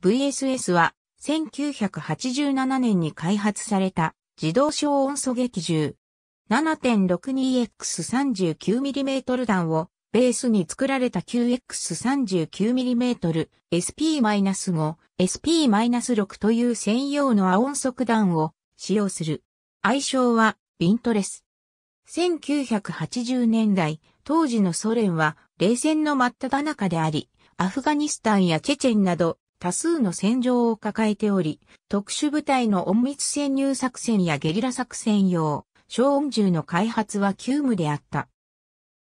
VSS は1987年に開発された自動小音素劇銃 7.62X39mm 弾をベースに作られた 9X39mm SP-5、SP-6 という専用のア音速弾を使用する。愛称はビントレス。1980年代、当時のソ連は冷戦の真っ只中であり、アフガニスタンやチェチェンなど多数の戦場を抱えており、特殊部隊の隠密潜入作戦やゲリラ作戦用、小音銃の開発は急務であった。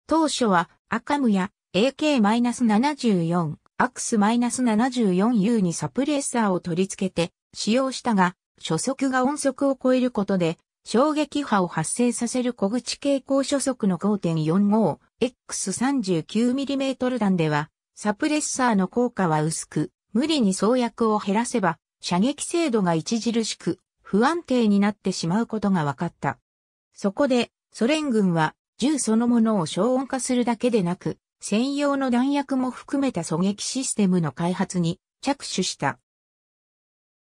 当初は、アカムや AK-74、アクス -74U にサプレッサーを取り付けて使用したが、初速が音速を超えることで、衝撃波を発生させる小口傾向初速の 5.45X39mm 弾では、サプレッサーの効果は薄く、無理に創薬を減らせば、射撃精度が著しく不安定になってしまうことが分かった。そこで、ソ連軍は銃そのものを消音化するだけでなく、専用の弾薬も含めた狙撃システムの開発に着手した。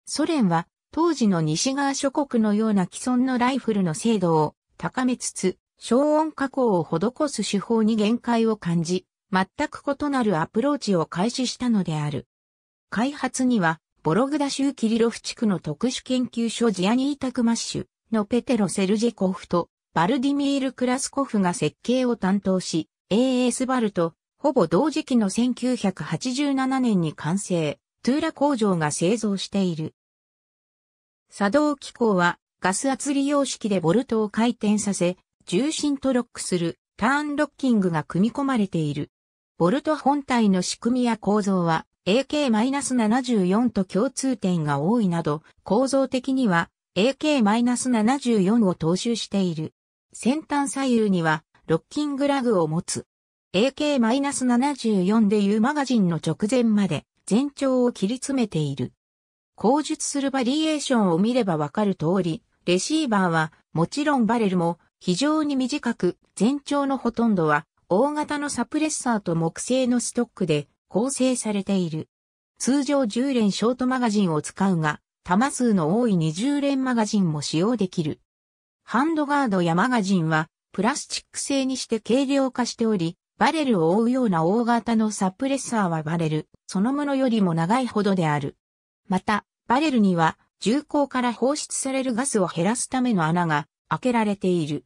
ソ連は当時の西側諸国のような既存のライフルの精度を高めつつ、消音加工を施す手法に限界を感じ、全く異なるアプローチを開始したのである。開発には、ボログダ州キリロフ地区の特殊研究所ジアニータクマッシュのペテロ・セルジェコフとバルディミール・クラスコフが設計を担当し、AS バルとほぼ同時期の1987年に完成、トゥーラ工場が製造している。作動機構はガス圧利用式でボルトを回転させ、重心とロックするターンロッキングが組み込まれている。ボルト本体の仕組みや構造は AK-74 と共通点が多いなど、構造的には AK-74 を踏襲している。先端左右にはロッキングラグを持つ。AK-74 でいうマガジンの直前まで全長を切り詰めている。口述するバリエーションを見ればわかる通り、レシーバーはもちろんバレルも非常に短く、全長のほとんどは大型のサプレッサーと木製のストックで構成されている。通常10連ショートマガジンを使うが、弾数の多い20連マガジンも使用できる。ハンドガードやマガジンは、プラスチック製にして軽量化しており、バレルを覆うような大型のサプレッサーはバレル、そのものよりも長いほどである。また、バレルには、銃口から放出されるガスを減らすための穴が開けられている。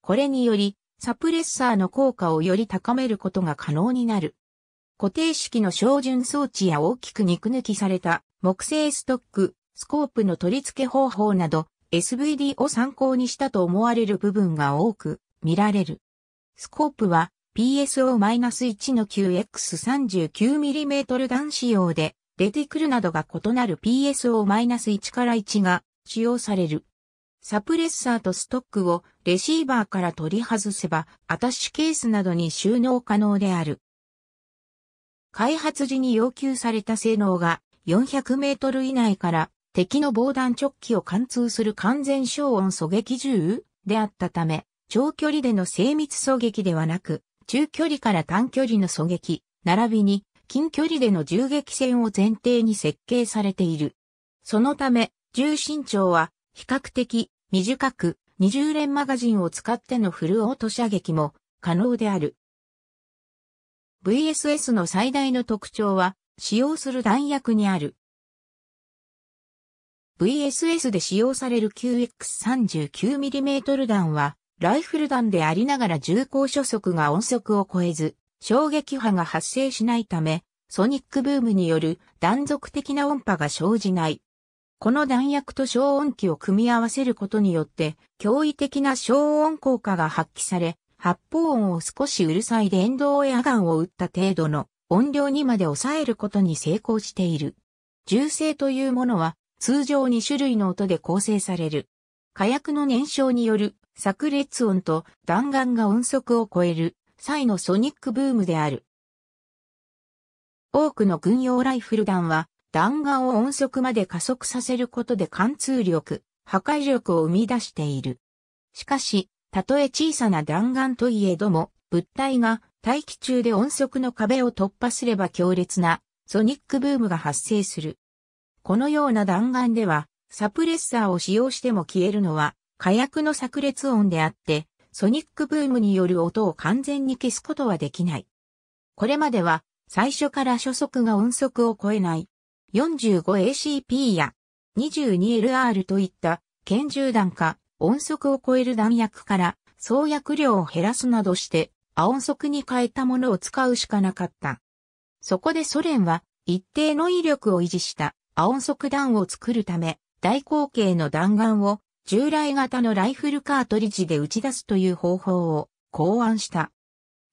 これにより、サプレッサーの効果をより高めることが可能になる。固定式の照準装置や大きく肉抜きされた木製ストック、スコープの取り付け方法など SVD を参考にしたと思われる部分が多く見られる。スコープは PSO-1 の 9X39mm 弾仕様でレティクルなどが異なる PSO-1 から1が使用される。サプレッサーとストックをレシーバーから取り外せば、アタッシュケースなどに収納可能である。開発時に要求された性能が400メートル以内から敵の防弾直機を貫通する完全消音狙撃銃であったため、長距離での精密狙撃ではなく、中距離から短距離の狙撃、並びに近距離での銃撃戦を前提に設計されている。そのため、重心長は比較的短く二重連マガジンを使ってのフルオート射撃も可能である。VSS の最大の特徴は、使用する弾薬にある。VSS で使用される QX39mm 弾は、ライフル弾でありながら重厚初速が音速を超えず、衝撃波が発生しないため、ソニックブームによる断続的な音波が生じない。この弾薬と消音器を組み合わせることによって、驚異的な消音効果が発揮され、発砲音を少しうるさい電動エアガンを撃った程度の音量にまで抑えることに成功している。銃声というものは通常2種類の音で構成される。火薬の燃焼による炸裂音と弾丸が音速を超える際のソニックブームである。多くの軍用ライフル弾は弾丸を音速まで加速させることで貫通力、破壊力を生み出している。しかし、たとえ小さな弾丸といえども、物体が大気中で音速の壁を突破すれば強烈なソニックブームが発生する。このような弾丸では、サプレッサーを使用しても消えるのは火薬の炸裂音であって、ソニックブームによる音を完全に消すことはできない。これまでは最初から初速が音速を超えない 45ACP や 22LR といった拳銃弾か音速を超える弾薬から創薬量を減らすなどして、亜音速に変えたものを使うしかなかった。そこでソ連は一定の威力を維持した亜音速弾を作るため、大口径の弾丸を従来型のライフルカートリッジで打ち出すという方法を考案した。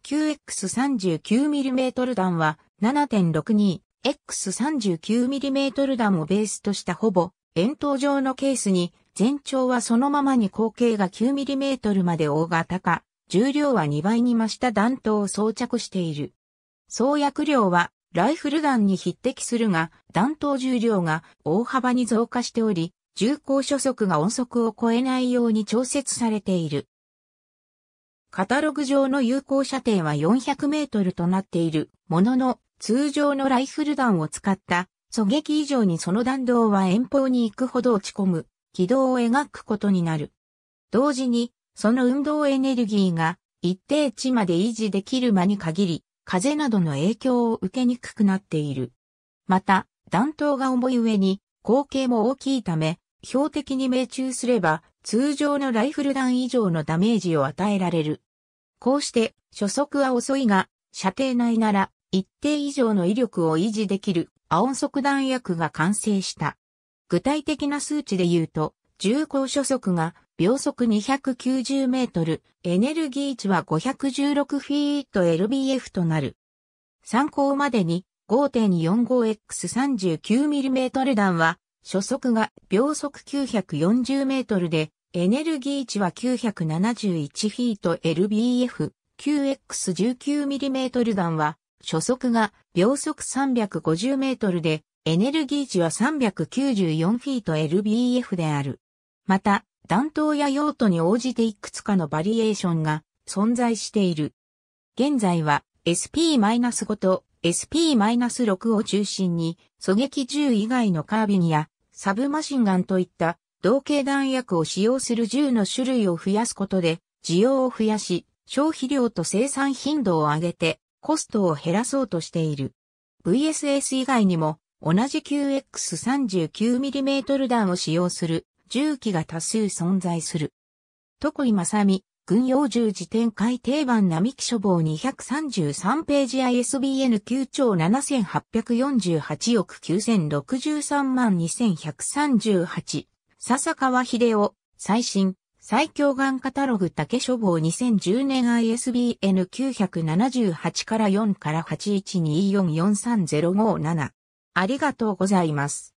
q x 3 9 m m 弾は 7.62X39mm 弾をベースとしたほぼ円筒状のケースに全長はそのままに口径が 9mm まで大型化、重量は2倍に増した弾頭を装着している。装薬量はライフルガンに匹敵するが、弾頭重量が大幅に増加しており、重厚初速が音速を超えないように調節されている。カタログ上の有効射程は400メートルとなっているものの、通常のライフル弾を使った狙撃以上にその弾道は遠方に行くほど落ち込む軌道を描くことになる。同時に、その運動エネルギーが一定値まで維持できる間に限り、風などの影響を受けにくくなっている。また、弾頭が重い上に、口径も大きいため、標的に命中すれば、通常のライフル弾以上のダメージを与えられる。こうして、初速は遅いが、射程内なら、一定以上の威力を維持できる、青速弾薬が完成した。具体的な数値で言うと、重厚初速が秒速290メートル、エネルギー値は516フィート LBF となる。参考までに 5.45x39mm 弾は、初速が秒速940メートルで、エネルギー値は971フィート LBF、9x19mm 弾は、初速が秒速350メートルで、エネルギー値は394フィート LBF である。また、弾頭や用途に応じていくつかのバリエーションが存在している。現在は SP-5 と SP-6 を中心に狙撃銃以外のカービンやサブマシンガンといった同型弾薬を使用する銃の種類を増やすことで需要を増やし消費量と生産頻度を上げてコストを減らそうとしている。VSS 以外にも同じ q x 3 9 m m 弾を使用する銃器が多数存在する。徳井正美、軍用銃辞典改定番並木処房233ページ ISBN 9兆7848億9063万2138笹川秀夫最新最強眼カタログ竹処房2010年 ISBN 978から4から8 1 2 4 4 3 0 5 7ありがとうございます。